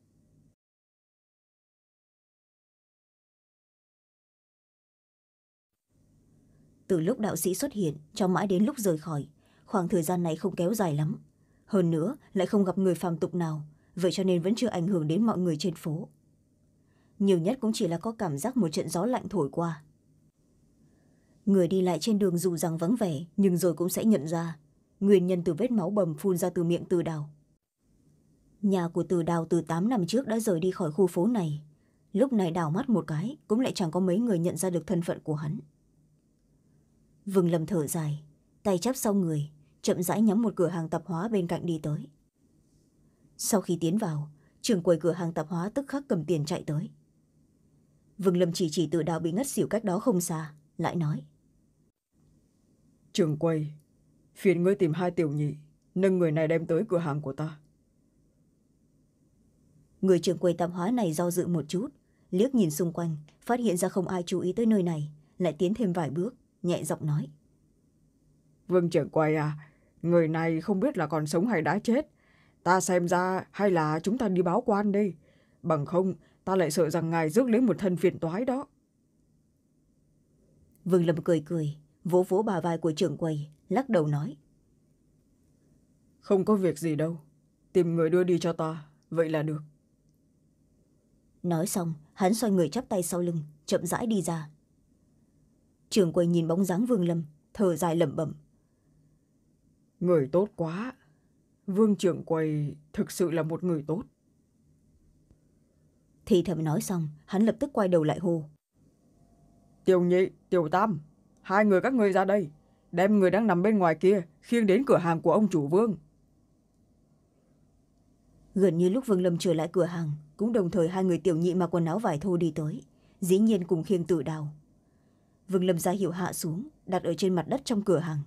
[SPEAKER 1] từ lúc đạo sĩ xuất hiện cho mãi đến lúc rời khỏi khoảng thời gian này không kéo dài lắm hơn nữa lại không gặp người phàm tục nào vậy cho nên vẫn chưa ảnh hưởng đến mọi người trên phố nhiều nhất cũng chỉ là có cảm giác một trận gió lạnh thổi qua người đi lại trên đường dù rằng vắng vẻ nhưng rồi cũng sẽ nhận ra nguyên nhân từ vết máu bầm phun ra từ miệng từ đào nhà của từ đào từ tám năm trước đã rời đi khỏi khu phố này lúc này đào mắt một cái cũng lại chẳng có mấy người nhận ra được thân phận của hắn vương lâm thở dài tay chắp sau người chậm rãi nhắm một cửa hàng tạp hóa bên cạnh đi tới sau khi tiến vào trường quầy cửa hàng tạp hóa tức khắc cầm tiền chạy tới vương lâm chỉ chỉ tự đạo bị ngất xỉu cách đó không xa
[SPEAKER 2] lại nói Trường quầy phiền ngươi tìm hai tiểu nhị nâng người này đem tới cửa hàng của ta người trường
[SPEAKER 1] quầy tạp hóa này do dự một chút liếc nhìn xung quanh phát hiện ra không ai chú ý tới nơi này
[SPEAKER 2] lại tiến thêm vài bước nhẹ giọng nói. Vương trưởng quầy à, người này không biết là còn sống hay đã chết. Ta xem ra hay là chúng ta đi báo quan đi. Bằng không, ta lại sợ rằng ngài rước lấy một thân phiền toái đó. Vương Lâm cười cười, vỗ vỗ bà vai của trưởng quầy, lắc đầu nói. Không có việc gì đâu, tìm người đưa đi cho ta, vậy là được. Nói xong, hắn xoay người chắp tay sau lưng, chậm rãi đi ra trường quầy nhìn bóng dáng vương lâm thở dài lẩm bẩm người tốt quá vương trưởng quầy thực sự là một người tốt thì thầm nói xong hắn lập tức quay đầu lại hô tiểu nhị tiểu tam hai người các ngươi ra đây đem người đang nằm bên ngoài kia khiêng đến cửa hàng của ông chủ vương gần như lúc vương lâm trở lại cửa hàng
[SPEAKER 1] cũng đồng thời hai người tiểu nhị mặc quần áo vải thô đi tới dĩ nhiên cùng khiêng tử đào vương lâm ra hiệu hạ xuống đặt ở trên mặt đất trong cửa hàng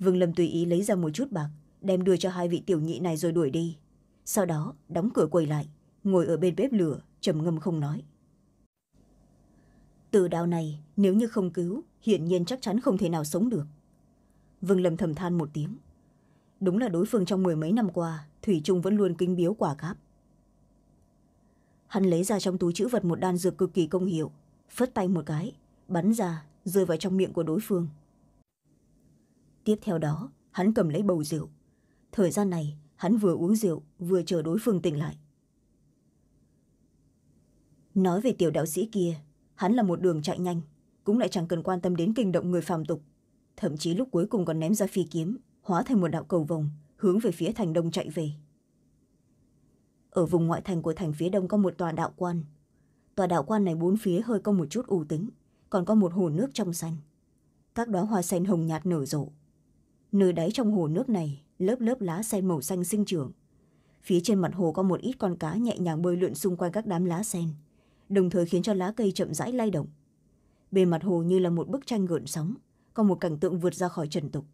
[SPEAKER 1] vương lâm tùy ý lấy ra một chút bạc đem đưa cho hai vị tiểu nhị này rồi đuổi đi sau đó đóng cửa quầy lại ngồi ở bên bếp lửa trầm ngâm không nói từ đào này nếu như không cứu hiển nhiên chắc chắn không thể nào sống được vương lâm thầm than một tiếng đúng là đối phương trong mười mấy năm qua thủy trung vẫn luôn kinh biếu quả cáp hắn lấy ra trong túi chữ vật một đan dược cực kỳ công hiệu phất tay một cái bắn ra rơi vào trong miệng của đối phương tiếp theo đó hắn cầm lấy bầu rượu thời gian này hắn vừa uống rượu vừa chờ đối phương tỉnh lại nói về tiểu đạo sĩ kia hắn là một đường chạy nhanh cũng lại chẳng cần quan tâm đến kinh động người phàm tục thậm chí lúc cuối cùng còn ném ra phi kiếm hóa thành một đạo cầu vồng hướng về phía thành đông chạy về ở vùng ngoại thành của thành phía đông có một tòa đạo quan tòa đạo quan này bốn phía hơi có một chút u tính còn có một hồ nước trong xanh các đóa hoa xanh hồng nhạt nở rộ nơi đáy trong hồ nước này lớp lớp lá sen màu xanh sinh trưởng phía trên mặt hồ có một ít con cá nhẹ nhàng bơi lượn xung quanh các đám lá sen đồng thời khiến cho lá cây chậm rãi lay động bề mặt hồ như là một bức tranh gợn sóng có một cảnh tượng vượt ra khỏi trần tục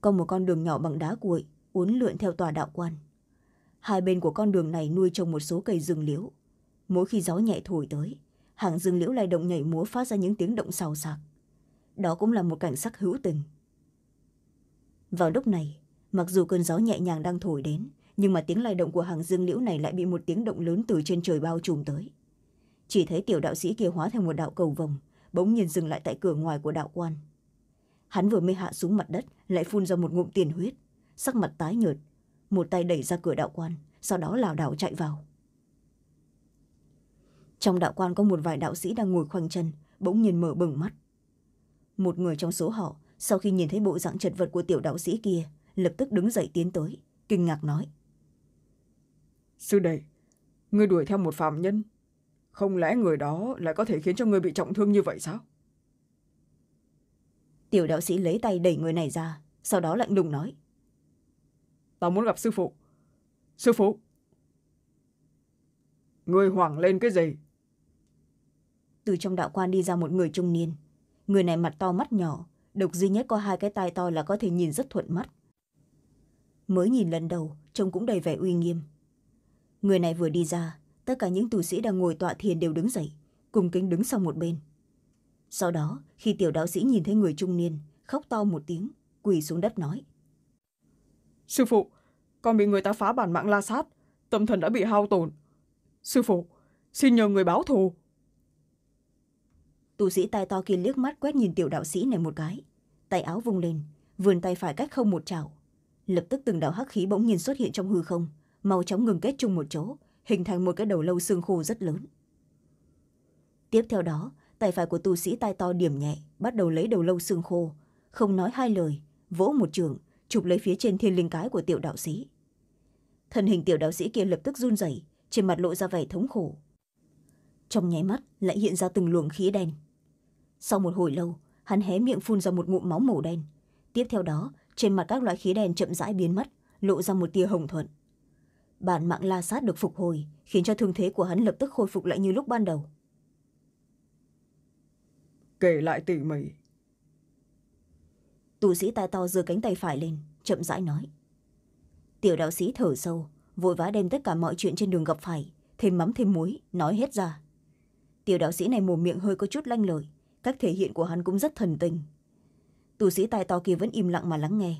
[SPEAKER 1] có một con đường nhỏ bằng đá cuội uốn lượn theo tòa đạo quan hai bên của con đường này nuôi trồng một số cây rừng liễu mỗi khi gió nhẹ thổi tới hàng rừng liễu lại động nhảy múa phát ra những tiếng động xào xạc đó cũng là một cảnh sắc hữu tình vào lúc này mặc dù cơn gió nhẹ nhàng đang thổi đến nhưng mà tiếng lai động của hàng dương liễu này lại bị một tiếng động lớn từ trên trời bao trùm tới chỉ thấy tiểu đạo sĩ kia hóa thành một đạo cầu vồng bỗng nhiên dừng lại tại cửa ngoài của đạo quan hắn vừa mới hạ xuống mặt đất lại phun ra một ngụm tiền huyết sắc mặt tái nhợt một tay đẩy ra cửa đạo quan sau đó lảo đảo chạy vào trong đạo quan có một vài đạo sĩ đang ngồi khoanh chân bỗng nhiên mở bừng mắt một người trong số họ sau khi nhìn thấy bộ dạng chật vật của tiểu đạo sĩ kia lập tức đứng dậy tiến tới kinh ngạc nói
[SPEAKER 2] sư đệ ngươi đuổi theo một phạm nhân không lẽ người đó lại có thể khiến cho ngươi bị trọng thương như vậy sao tiểu đạo sĩ lấy tay đẩy người này ra sau đó lạnh lùng nói Tao muốn gặp sư phụ. Sư phụ! người hoảng lên cái gì?
[SPEAKER 1] Từ trong đạo quan đi ra một người trung niên. Người này mặt to mắt nhỏ, độc duy nhất có hai cái tai to là có thể nhìn rất thuận mắt. Mới nhìn lần đầu, trông cũng đầy vẻ uy nghiêm. Người này vừa đi ra, tất cả những tù sĩ đang ngồi tọa thiền đều đứng dậy, cùng kính đứng sang một bên. Sau đó, khi tiểu đạo sĩ nhìn thấy người trung niên,
[SPEAKER 2] khóc to một tiếng, quỳ xuống đất nói. Sư phụ, con bị người ta phá bản mạng la sát, tâm thần đã bị hao tổn. Sư phụ, xin nhờ người báo thù. Tu sĩ tai to kia liếc mắt quét nhìn tiểu đạo sĩ này một cái.
[SPEAKER 1] Tay áo vung lên, vườn tay phải cách không một chảo. Lập tức từng đạo hắc khí bỗng nhiên xuất hiện trong hư không, mau chóng ngừng kết chung một chỗ, hình thành một cái đầu lâu xương khô rất lớn. Tiếp theo đó, tay phải của tu sĩ tai to điểm nhẹ, bắt đầu lấy đầu lâu xương khô, không nói hai lời, vỗ một trường, chụp lấy phía trên thiên linh cái của tiểu đạo sĩ thân hình tiểu đạo sĩ kia lập tức run rẩy trên mặt lộ ra vẻ thống khổ trong nháy mắt lại hiện ra từng luồng khí đen sau một hồi lâu hắn hé miệng phun ra một ngụm máu màu đen tiếp theo đó trên mặt các loại khí đen chậm rãi biến mất lộ ra một tia hồng thuận bản mạng la sát được phục hồi khiến cho thương thế của hắn lập tức khôi phục lại như lúc ban đầu
[SPEAKER 2] kể lại tỉ mỉ
[SPEAKER 1] tu sĩ tai to giơ cánh tay phải lên chậm rãi nói tiểu đạo sĩ thở sâu vội vã đem tất cả mọi chuyện trên đường gặp phải thêm mắm thêm muối nói hết ra tiểu đạo sĩ này mồm miệng hơi có chút lanh lời cách thể hiện của hắn cũng rất thần tình tu sĩ tai to kia vẫn im lặng mà lắng nghe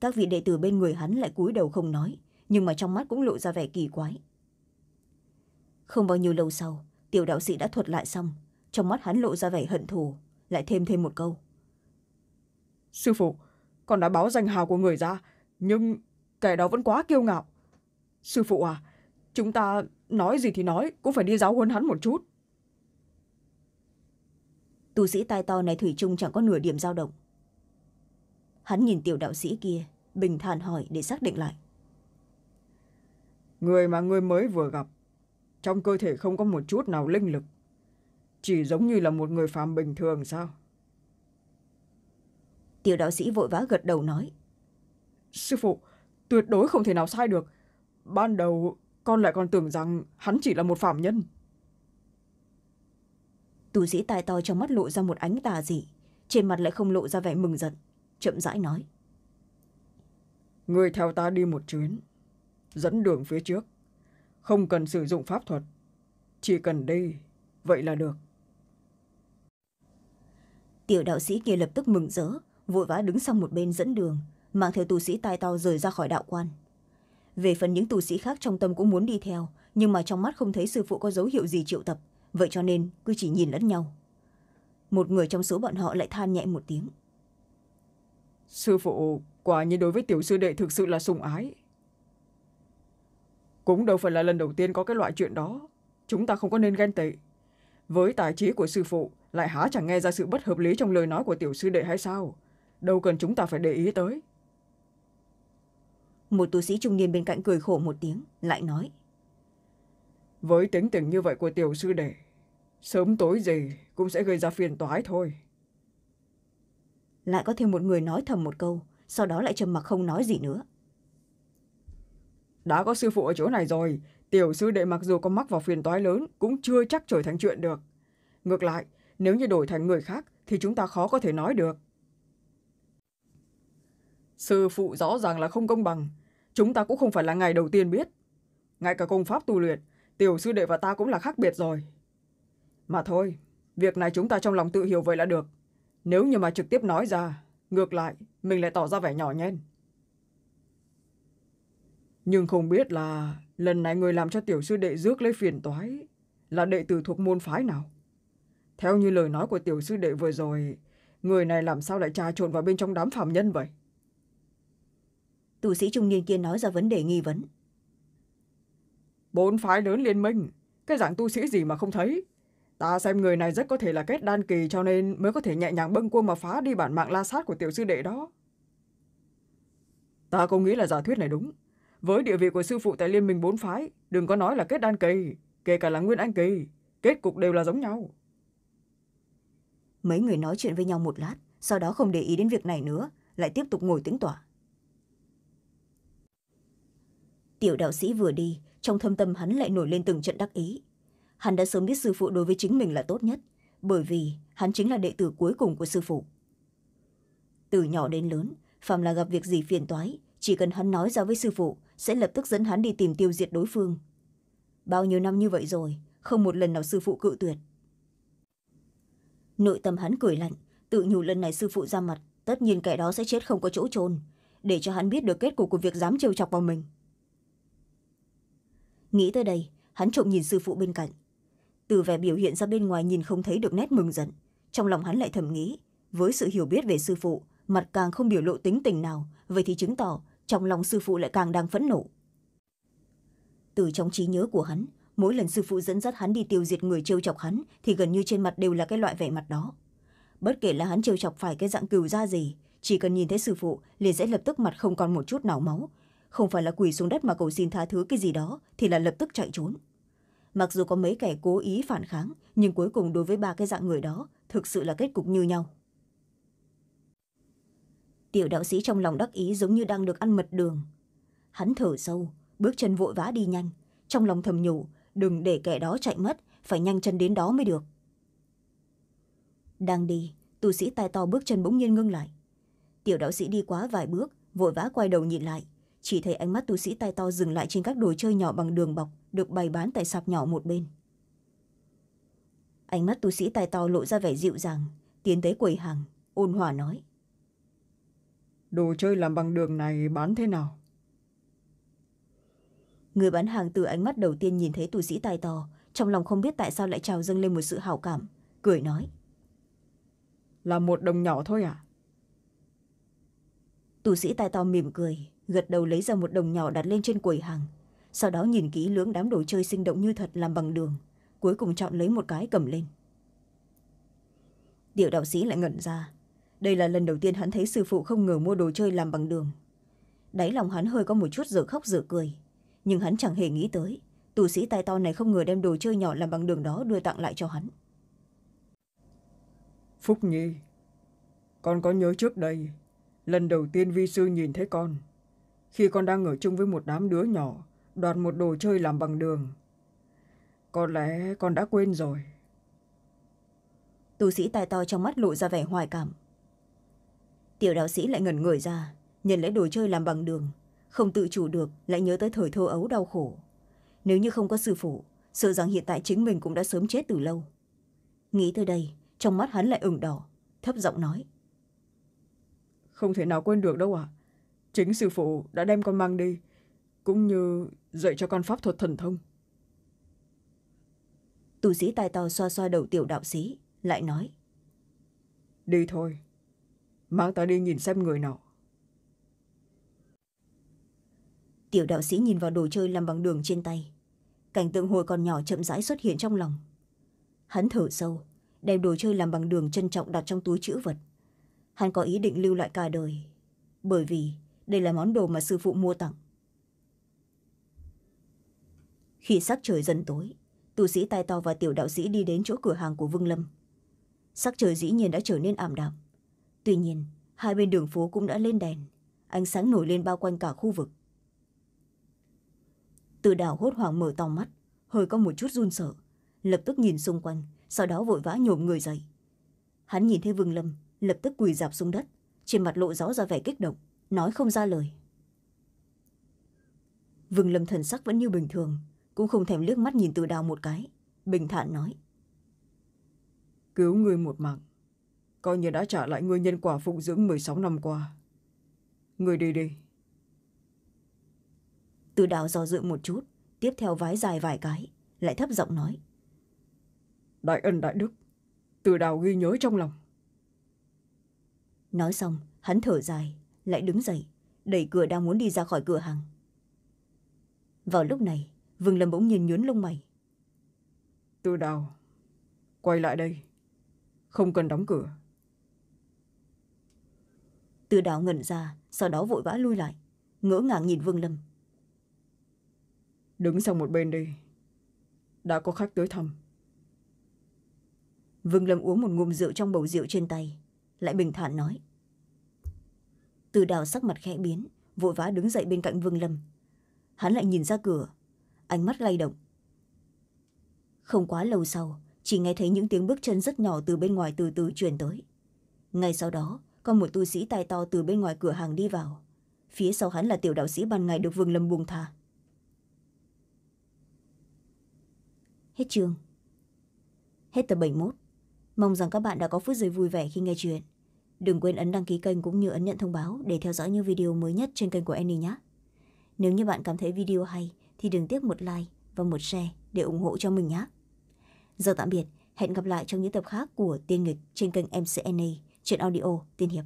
[SPEAKER 1] các vị đệ tử bên người hắn lại cúi đầu không nói nhưng mà trong mắt cũng lộ ra vẻ kỳ quái không bao nhiêu lâu sau tiểu
[SPEAKER 2] đạo sĩ đã thuật lại xong trong mắt hắn lộ ra vẻ hận thù lại thêm thêm một câu sư phụ con đã báo danh hào của người ra nhưng kẻ đó vẫn quá kiêu ngạo sư phụ à chúng ta nói gì thì nói cũng phải đi giáo huấn hắn một chút tu sĩ tai to này thủy chung chẳng có nửa điểm dao động hắn nhìn tiểu đạo sĩ kia bình thản hỏi để xác định lại người mà ngươi mới vừa gặp trong cơ thể không có một chút nào linh lực chỉ giống như là một người phàm bình thường sao tiểu đạo sĩ vội vã gật đầu nói sư phụ tuyệt đối không thể nào sai được ban đầu con lại còn tưởng rằng hắn chỉ là một phạm nhân tu sĩ tài to trong mắt lộ ra một ánh tà dị trên mặt lại không lộ ra vẻ mừng giận chậm rãi nói người theo ta đi một chuyến dẫn đường phía trước không cần sử dụng pháp thuật chỉ cần đi vậy là được tiểu đạo sĩ kia lập tức mừng
[SPEAKER 1] rỡ vội vã đứng sang một bên dẫn đường mang theo tu sĩ tai to rời ra khỏi đạo quan về phần những tu sĩ khác trong tâm cũng muốn đi theo nhưng mà trong mắt không thấy sư phụ có dấu hiệu gì triệu tập vậy cho nên cứ chỉ nhìn lẫn nhau một người trong số bọn họ lại than nhẹ một tiếng
[SPEAKER 2] sư phụ quả như đối với tiểu sư đệ thực sự là sùng ái cũng đâu phải là lần đầu tiên có cái loại chuyện đó chúng ta không có nên ghen tị với tài trí của sư phụ lại há chẳng nghe ra sự bất hợp lý trong lời nói của tiểu sư đệ hay sao đâu cần chúng ta phải để ý tới một tu sĩ trung niên bên cạnh cười khổ một tiếng lại nói với tính tình như vậy của tiểu sư đệ sớm tối gì cũng sẽ gây ra phiền toái thôi lại có thêm một
[SPEAKER 1] người nói thầm một câu sau đó lại trầm mặc không nói gì nữa
[SPEAKER 2] đã có sư phụ ở chỗ này rồi tiểu sư đệ mặc dù có mắc vào phiền toái lớn cũng chưa chắc trở thành chuyện được ngược lại nếu như đổi thành người khác thì chúng ta khó có thể nói được sư phụ rõ ràng là không công bằng chúng ta cũng không phải là ngày đầu tiên biết ngay cả công pháp tu luyện tiểu sư đệ và ta cũng là khác biệt rồi mà thôi việc này chúng ta trong lòng tự hiểu vậy là được nếu như mà trực tiếp nói ra ngược lại mình lại tỏ ra vẻ nhỏ nhen nhưng không biết là lần này người làm cho tiểu sư đệ rước lấy phiền toái là đệ tử thuộc môn phái nào theo như lời nói của tiểu sư đệ vừa rồi người này làm sao lại trà trộn vào bên trong đám phạm nhân vậy tù sĩ trung niên kia nói ra vấn đề nghi vấn bốn phái lớn liên minh cái dạng tu sĩ gì mà không thấy ta xem người này rất có thể là kết đan kỳ cho nên mới có thể nhẹ nhàng bâng cua mà phá đi bản mạng la sát của tiểu sư đệ đó ta cũng nghĩ là giả thuyết này đúng với địa vị của sư phụ tại liên minh bốn phái đừng có nói là kết đan kỳ kể cả là nguyên anh kỳ kết cục đều là giống nhau
[SPEAKER 1] mấy người nói chuyện với nhau một lát sau đó không để ý đến việc này nữa lại tiếp tục ngồi tĩnh tỏa tiểu đạo sĩ vừa đi trong thâm tâm hắn lại nổi lên từng trận đắc ý hắn đã sớm biết sư phụ đối với chính mình là tốt nhất bởi vì hắn chính là đệ tử cuối cùng của sư phụ từ nhỏ đến lớn phàm là gặp việc gì phiền toái chỉ cần hắn nói ra với sư phụ sẽ lập tức dẫn hắn đi tìm tiêu diệt đối phương bao nhiêu năm như vậy rồi không một lần nào sư phụ cự tuyệt nội tâm hắn cười lạnh tự nhủ lần này sư phụ ra mặt tất nhiên kẻ đó sẽ chết không có chỗ trôn để cho hắn biết được kết cục của việc dám trêu chọc vào mình nghĩ tới đây hắn trộm nhìn sư phụ bên cạnh từ vẻ biểu hiện ra bên ngoài nhìn không thấy được nét mừng giận trong lòng hắn lại thầm nghĩ với sự hiểu biết về sư phụ mặt càng không biểu lộ tính tình nào vậy thì chứng tỏ trong lòng sư phụ lại càng đang phẫn nộ từ trong trí nhớ của hắn mỗi lần sư phụ dẫn dắt hắn đi tiêu diệt người trêu chọc hắn thì gần như trên mặt đều là cái loại vẻ mặt đó bất kể là hắn trêu chọc phải cái dạng cừu da gì chỉ cần nhìn thấy sư phụ liền sẽ lập tức mặt không còn một chút nào máu không phải là quỳ xuống đất mà cầu xin tha thứ cái gì đó thì là lập tức chạy trốn mặc dù có mấy kẻ cố ý phản kháng nhưng cuối cùng đối với ba cái dạng người đó thực sự là kết cục như nhau tiểu đạo sĩ trong lòng đắc ý giống như đang được ăn mật đường hắn thở sâu bước chân vội vã đi nhanh trong lòng thầm nhủ đừng để kẻ đó chạy mất phải nhanh chân đến đó mới được đang đi tu sĩ tai to bước chân bỗng nhiên ngưng lại tiểu đạo sĩ đi quá vài bước vội vã quay đầu nhìn lại chỉ thấy ánh mắt tu sĩ tai to dừng lại trên các đồ chơi nhỏ bằng đường bọc được bày bán tại sạp nhỏ một bên ánh mắt tu sĩ tai to lộ ra vẻ dịu dàng tiến tới quầy hàng ôn hòa nói đồ chơi làm bằng đường này bán thế nào người bán hàng từ ánh mắt đầu tiên nhìn thấy tu sĩ tai to trong lòng không biết tại sao lại trào dâng lên một sự hào cảm cười nói là một đồng nhỏ thôi à tu sĩ tai to mỉm cười gật đầu lấy ra một đồng nhỏ đặt lên trên quầy hàng sau đó nhìn kỹ lưỡng đám đồ chơi sinh động như thật làm bằng đường cuối cùng chọn lấy một cái cầm lên tiểu đạo sĩ lại ngẩn ra đây là lần đầu tiên hắn thấy sư phụ không ngờ mua đồ chơi làm bằng đường đáy lòng hắn hơi có một chút giờ khóc giờ cười nhưng hắn chẳng hề nghĩ tới tù sĩ tai to này không ngờ đem đồ chơi nhỏ làm bằng đường đó đưa tặng
[SPEAKER 2] lại cho hắn phúc nhi con có nhớ trước đây lần đầu tiên vi sư nhìn thấy con khi con đang ở chung với một đám đứa nhỏ đoạt một đồ chơi làm bằng đường có lẽ con đã quên rồi tu sĩ tai to trong mắt lộ ra vẻ hoài cảm
[SPEAKER 1] tiểu đạo sĩ lại ngẩn người ra nhận lấy đồ chơi làm bằng đường không tự chủ được lại nhớ tới thời thơ ấu đau khổ nếu như không có sư phụ sợ rằng hiện tại chính mình cũng đã sớm chết từ
[SPEAKER 2] lâu nghĩ tới đây trong mắt hắn lại ửng đỏ thấp giọng nói không thể nào quên được đâu ạ à chính sư phụ đã đem con mang đi cũng như dạy cho con pháp thuật thần thông tu sĩ tài
[SPEAKER 1] to xoa xoa đầu tiểu đạo sĩ lại nói đi thôi mang ta đi nhìn xem người nào tiểu đạo sĩ nhìn vào đồ chơi làm bằng đường trên tay cảnh tượng hồi còn nhỏ chậm rãi xuất hiện trong lòng hắn thở sâu đem đồ chơi làm bằng đường trân trọng đặt trong túi chữ vật hắn có ý định lưu lại cả đời bởi vì đây là món đồ mà sư phụ mua tặng khi sắc trời dần tối tu sĩ tai to và tiểu đạo sĩ đi đến chỗ cửa hàng của vương lâm sắc trời dĩ nhiên đã trở nên ảm đạm tuy nhiên hai bên đường phố cũng đã lên đèn ánh sáng nổi lên bao quanh cả khu vực từ đảo hốt hoảng mở to mắt hơi có một chút run sợ lập tức nhìn xung quanh sau đó vội vã nhổm người dậy hắn nhìn thấy vương lâm lập tức quỳ dạp xuống đất trên mặt lộ rõ ra vẻ kích động nói không ra lời Vừng lâm thần sắc vẫn như bình thường cũng không thèm liếc mắt nhìn từ đào một cái bình thản nói
[SPEAKER 2] cứu ngươi một mạng coi như đã trả lại ngươi nhân quả phụng dưỡng m sáu năm qua ngươi đi đi
[SPEAKER 1] từ đào dò dự một chút tiếp theo vái dài vài cái lại thấp giọng nói đại ân đại đức từ đào ghi nhớ trong lòng nói xong hắn thở dài lại đứng dậy đẩy cửa đang muốn đi ra khỏi cửa hàng
[SPEAKER 2] vào lúc này vương lâm bỗng nhiên nhướn lông mày tư đào quay lại đây không cần đóng cửa
[SPEAKER 1] tư đào ngẩn ra sau đó vội vã lui lại ngỡ ngàng nhìn vương lâm đứng sang một bên đi đã có khách tới thăm vương lâm uống một ngụm rượu trong bầu rượu trên tay lại bình thản nói từ đào sắc mặt khẽ biến vội vã đứng dậy bên cạnh vương lâm hắn lại nhìn ra cửa ánh mắt lay động không quá lâu sau chỉ nghe thấy những tiếng bước chân rất nhỏ từ bên ngoài từ từ truyền tới ngay sau đó có một tu sĩ tài to từ bên ngoài cửa hàng đi vào phía sau hắn là tiểu đạo sĩ ban ngày được vương lâm buông tha hết chương hết tập bảy mốt mong rằng các bạn đã có phút giây vui vẻ khi nghe chuyện đừng quên ấn đăng ký kênh cũng như ấn nhận thông báo để theo dõi những video mới nhất trên kênh của Annie nhé. Nếu như bạn cảm thấy video hay thì đừng tiếc một like và một share để ủng hộ cho mình nhé. Giờ tạm biệt, hẹn gặp lại trong những tập khác của Tiên Nghịch trên kênh MCNA trên audio Tiên Hiệp.